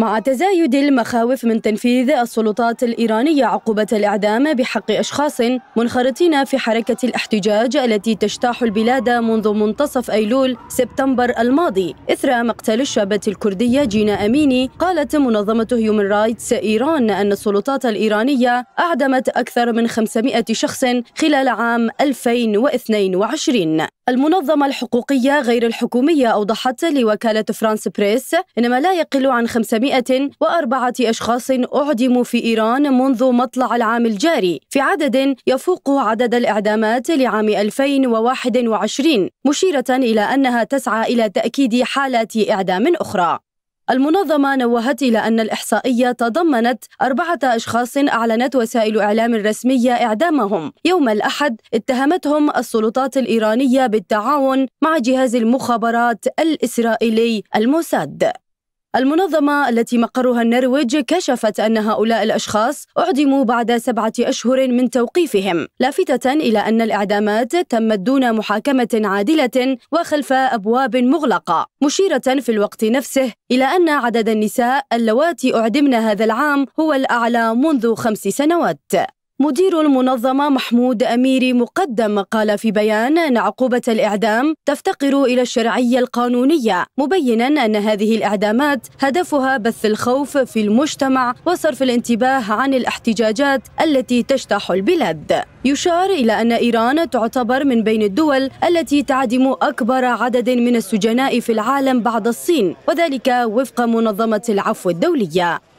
مع تزايد المخاوف من تنفيذ السلطات الإيرانية عقوبة الإعدام بحق أشخاص منخرطين في حركة الاحتجاج التي تجتاح البلاد منذ منتصف أيلول سبتمبر الماضي إثر مقتل الشابة الكردية جينا أميني قالت منظمة هيومن رايتس إيران أن السلطات الإيرانية أعدمت أكثر من 500 شخص خلال عام 2022 المنظمة الحقوقية غير الحكومية أوضحت لوكالة فرانس بريس إنما لا يقل عن 500 104 أشخاص أعدموا في إيران منذ مطلع العام الجاري في عدد يفوق عدد الإعدامات لعام 2021 مشيرة إلى أنها تسعى إلى تأكيد حالات إعدام أخرى المنظمة نوهت إلى أن الإحصائية تضمنت أربعة أشخاص أعلنت وسائل إعلام رسمية إعدامهم يوم الأحد اتهمتهم السلطات الإيرانية بالتعاون مع جهاز المخابرات الإسرائيلي الموساد المنظمة التي مقرها النرويج كشفت أن هؤلاء الأشخاص أعدموا بعد سبعة أشهر من توقيفهم لافتة إلى أن الإعدامات تمت دون محاكمة عادلة وخلف أبواب مغلقة مشيرة في الوقت نفسه إلى أن عدد النساء اللواتي أعدمن هذا العام هو الأعلى منذ خمس سنوات مدير المنظمة محمود أميري مقدم قال في بيان أن عقوبة الإعدام تفتقر إلى الشرعية القانونية مبينا أن هذه الإعدامات هدفها بث الخوف في المجتمع وصرف الانتباه عن الاحتجاجات التي تجتاح البلاد يشار إلى أن إيران تعتبر من بين الدول التي تعدم أكبر عدد من السجناء في العالم بعد الصين وذلك وفق منظمة العفو الدولية